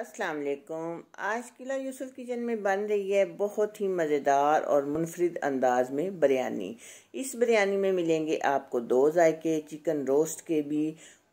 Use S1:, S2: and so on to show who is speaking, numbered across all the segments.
S1: अस्सलाम वालेकुम आज किला यूसुफ किचन में बन रही है बहुत ही मज़ेदार और मुनफरद अंदाज में बिरयानी इस बिरयानी में मिलेंगे आपको दो जायके चिकन रोस्ट के भी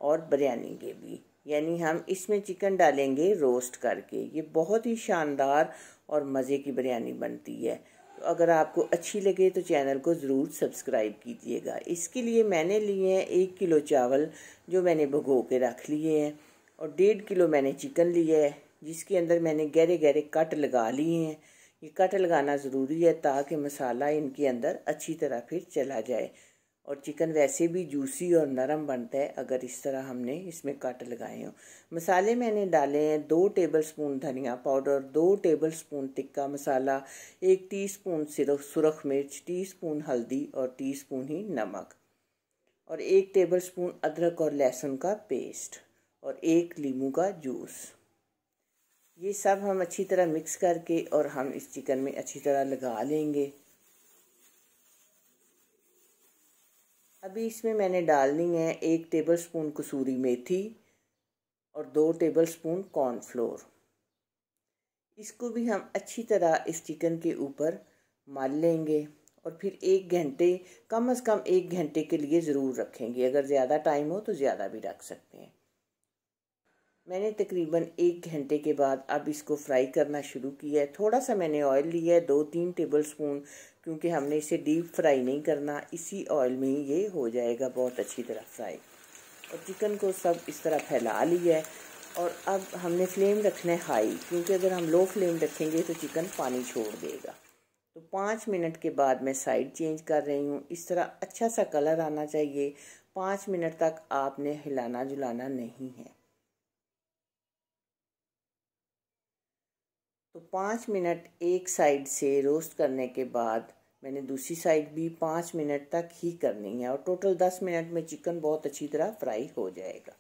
S1: और बिरयानी के भी यानी हम इसमें चिकन डालेंगे रोस्ट करके ये बहुत ही शानदार और मज़े की बिरयानी बनती है तो अगर आपको अच्छी लगे तो चैनल को ज़रूर सब्सक्राइब कीजिएगा इसके लिए मैंने लिए हैं एक किलो चावल जो मैंने भगो के रख लिए हैं और डेढ़ किलो मैंने चिकन लिया है जिसके अंदर मैंने गहरे गहरे कट लगा लिए हैं ये कट लगाना ज़रूरी है ताकि मसाला इनके अंदर अच्छी तरह फिर चला जाए और चिकन वैसे भी जूसी और नरम बनता है अगर इस तरह हमने इसमें कट लगाए हो मसाले मैंने डाले हैं दो टेबल स्पून धनिया पाउडर दो टेबल स्पून टिक्का मसाला एक टीस्पून सिर्फ सुरख मिर्च टीस्पून हल्दी और टीस्पून ही नमक और एक टेबल स्पून अदरक और लहसुन का पेस्ट और एक लीमू का जूस ये सब हम अच्छी तरह मिक्स करके और हम इस चिकन में अच्छी तरह लगा लेंगे अभी इसमें मैंने डालनी है एक टेबलस्पून कसूरी मेथी और दो टेबलस्पून कॉर्नफ्लोर इसको भी हम अच्छी तरह इस चिकन के ऊपर मल लेंगे और फिर एक घंटे कम से कम एक घंटे के लिए ज़रूर रखेंगे अगर ज़्यादा टाइम हो तो ज़्यादा भी रख सकते हैं मैंने तकरीबन एक घंटे के बाद अब इसको फ्राई करना शुरू किया है थोड़ा सा मैंने ऑयल लिया है दो तीन टेबल स्पून क्योंकि हमने इसे डीप फ्राई नहीं करना इसी ऑयल में ही ये हो जाएगा बहुत अच्छी तरह फ्राई और चिकन को सब इस तरह फैला लिया है और अब हमने फ्लेम रखना है हाई क्योंकि अगर हम लो फ्लेम रखेंगे तो चिकन पानी छोड़ देगा तो पाँच मिनट के बाद मैं साइड चेंज कर रही हूँ इस तरह अच्छा सा कलर आना चाहिए पाँच मिनट तक आपने हिलाना जुलाना नहीं है तो पाँच मिनट एक साइड से रोस्ट करने के बाद मैंने दूसरी साइड भी पाँच मिनट तक ही करनी है और टोटल दस मिनट में चिकन बहुत अच्छी तरह फ्राई हो जाएगा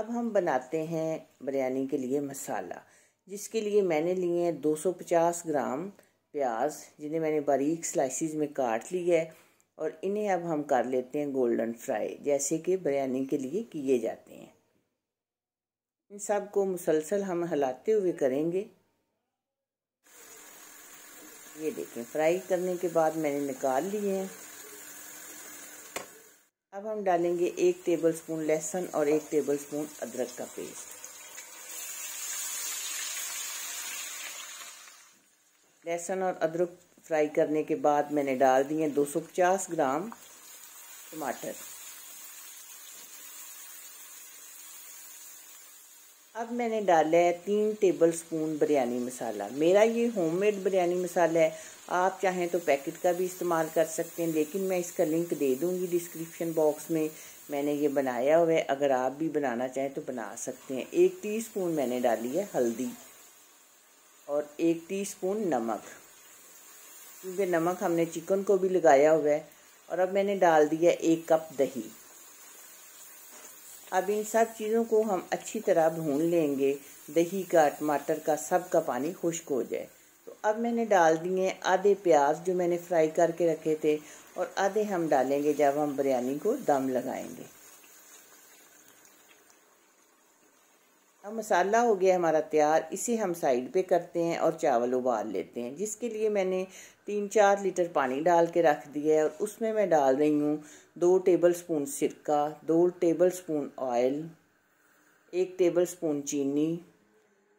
S1: अब हम बनाते हैं बिरयानी के लिए मसाला जिसके लिए मैंने लिए हैं 250 ग्राम प्याज जिन्हें मैंने बारीक स्लाइसिस में काट ली है और इन्हें अब हम कर लेते हैं गोल्डन फ्राई जैसे कि बिरयानी के लिए किए जाते हैं इन सब को मुसलसल हम हिलाते हुए करेंगे ये देखें फ्राई करने के बाद मैंने निकाल लिए हैं अब हम डालेंगे एक टेबलस्पून लहसुन और एक टेबलस्पून अदरक का पेस्ट लहसुन और अदरक फ्राई करने के बाद मैंने डाल दिए 250 ग्राम टमाटर अब मैंने डाला है तीन टेबल स्पून बिरयानी मसाला मेरा ये होममेड बिरयानी मसाला है आप चाहें तो पैकेट का भी इस्तेमाल कर सकते हैं लेकिन मैं इसका लिंक दे दूंगी डिस्क्रिप्शन बॉक्स में मैंने ये बनाया हुआ है अगर आप भी बनाना चाहें तो बना सकते हैं एक टीस्पून मैंने डाली है हल्दी और एक स्पून नमक क्योंकि नमक हमने चिकन को भी लगाया हुआ है और अब मैंने डाल दिया एक कप दही अब इन सब चीज़ों को हम अच्छी तरह भून लेंगे दही का टमाटर का सब का पानी खुश्क हो जाए तो अब मैंने डाल दिए आधे प्याज जो मैंने फ्राई करके रखे थे और आधे हम डालेंगे जब हम बिरयानी को दम लगाएंगे अब मसाला हो गया हमारा तैयार इसे हम साइड पे करते हैं और चावल उबाल लेते हैं जिसके लिए मैंने तीन चार लीटर पानी डाल के रख दिया है और उसमें मैं डाल रही हूँ दो टेबल स्पून सिरका दो टेबल स्पून ऑयल एक टेबल स्पून चीनी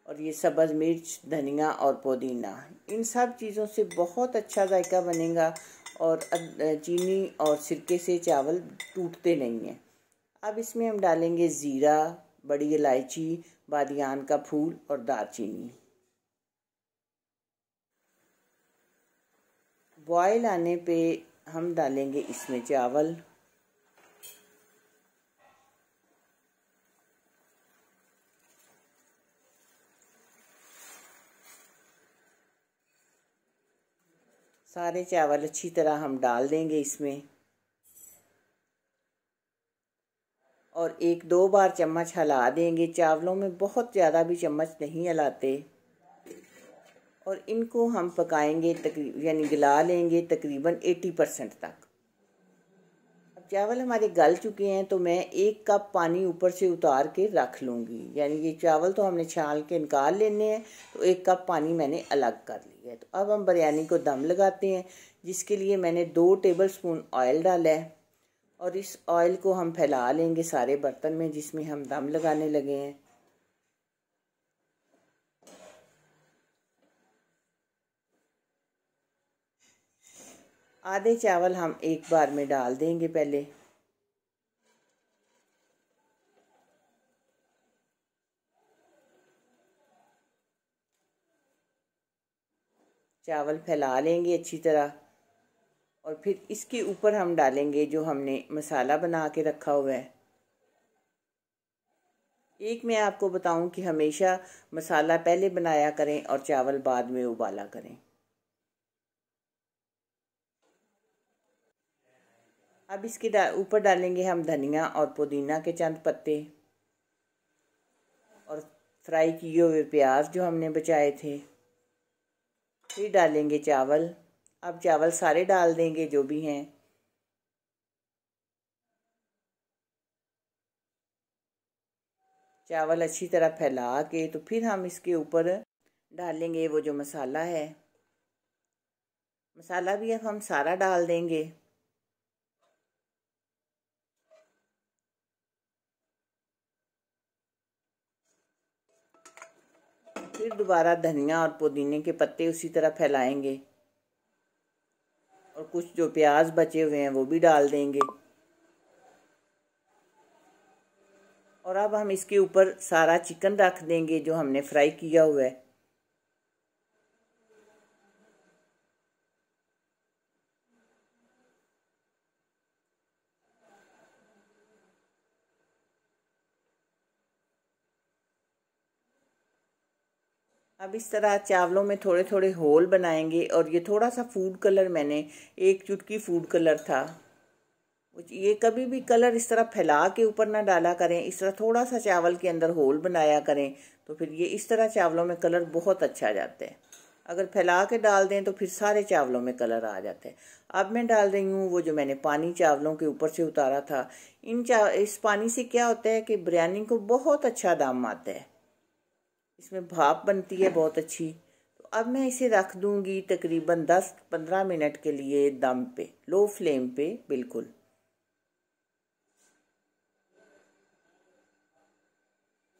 S1: और ये सब्ज़ मिर्च धनिया और पुदीना इन सब चीज़ों से बहुत अच्छा जायका बनेगा और चीनी और सिरके से चावल टूटते नहीं हैं अब इसमें हम डालेंगे ज़ीरा बड़ी इलायची बादियान का फूल और दालचीनी बॉयल आने पे हम डालेंगे इसमें चावल सारे चावल अच्छी तरह हम डाल देंगे इसमें और एक दो बार चम्मच हिला देंगे चावलों में बहुत ज़्यादा भी चम्मच नहीं हिलाते और इनको हम पकाएंगे तकरीब यानी गला लेंगे तकरीबन 80 परसेंट तक अब चावल हमारे गल चुके हैं तो मैं एक कप पानी ऊपर से उतार के रख लूँगी यानी ये चावल तो हमने छाल के निकाल लेने हैं तो एक कप पानी मैंने अलग कर लिया है तो अब हम बिरयानी को दम लगाते हैं जिसके लिए मैंने दो टेबल स्पून ऑयल डाला है और इस ऑयल को हम फैला लेंगे सारे बर्तन में जिसमें हम दम लगाने लगे हैं आधे चावल हम एक बार में डाल देंगे पहले चावल फैला लेंगे अच्छी तरह और फिर इसके ऊपर हम डालेंगे जो हमने मसाला बना के रखा हुआ है एक मैं आपको बताऊं कि हमेशा मसाला पहले बनाया करें और चावल बाद में उबाला करें अब इसके ऊपर डा, डालेंगे हम धनिया और पुदीना के चंद पत्ते और फ्राई किए हुए प्याज जो हमने बचाए थे फिर डालेंगे चावल अब चावल सारे डाल देंगे जो भी हैं चावल अच्छी तरह फैला के तो फिर हम इसके ऊपर डालेंगे वो जो मसाला है मसाला भी अब हम सारा डाल देंगे फिर दोबारा धनिया और पुदीने के पत्ते उसी तरह फैलाएंगे कुछ जो प्याज बचे हुए हैं वो भी डाल देंगे और अब हम इसके ऊपर सारा चिकन रख देंगे जो हमने फ्राई किया हुआ है अब इस तरह चावलों में थोड़े थोड़े होल बनाएंगे और ये थोड़ा सा फूड कलर मैंने एक चुटकी फूड कलर था ये कभी भी कलर इस तरह फैला के ऊपर ना डाला करें इस तरह थोड़ा सा चावल के अंदर होल बनाया करें तो फिर ये इस तरह चावलों में कलर बहुत अच्छा आ जाता है अगर फैला के डाल दें तो फिर सारे चावलों में कलर आ जाता है अब मैं डाल रही हूँ वो जो मैंने पानी चावलों के ऊपर से उतारा था इन चा इस पानी से क्या होता है कि बिरयानी को बहुत अच्छा दाम आता है इसमें भाप बनती है बहुत अच्छी तो अब मैं इसे रख दूंगी तकरीबन दस पंद्रह मिनट के लिए दम पे लो फ्लेम पे बिल्कुल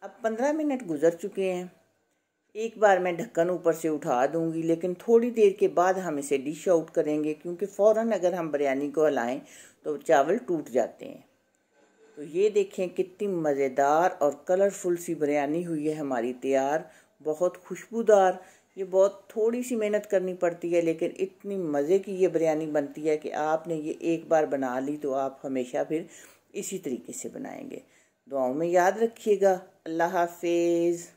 S1: अब पंद्रह मिनट गुजर चुके हैं एक बार मैं ढक्कन ऊपर से उठा दूंगी लेकिन थोड़ी देर के बाद हम इसे डिश आउट करेंगे क्योंकि फ़ौरन अगर हम बिरयानी को हलाएं तो चावल टूट जाते हैं तो ये देखें कितनी मज़ेदार और कलरफुल सी बिरयानी हुई है हमारी तैयार बहुत खुशबूदार ये बहुत थोड़ी सी मेहनत करनी पड़ती है लेकिन इतनी मज़े की ये बिरयानी बनती है कि आपने ये एक बार बना ली तो आप हमेशा फिर इसी तरीके से बनाएंगे दुआओं में याद रखिएगा अल्लाह हाफिज़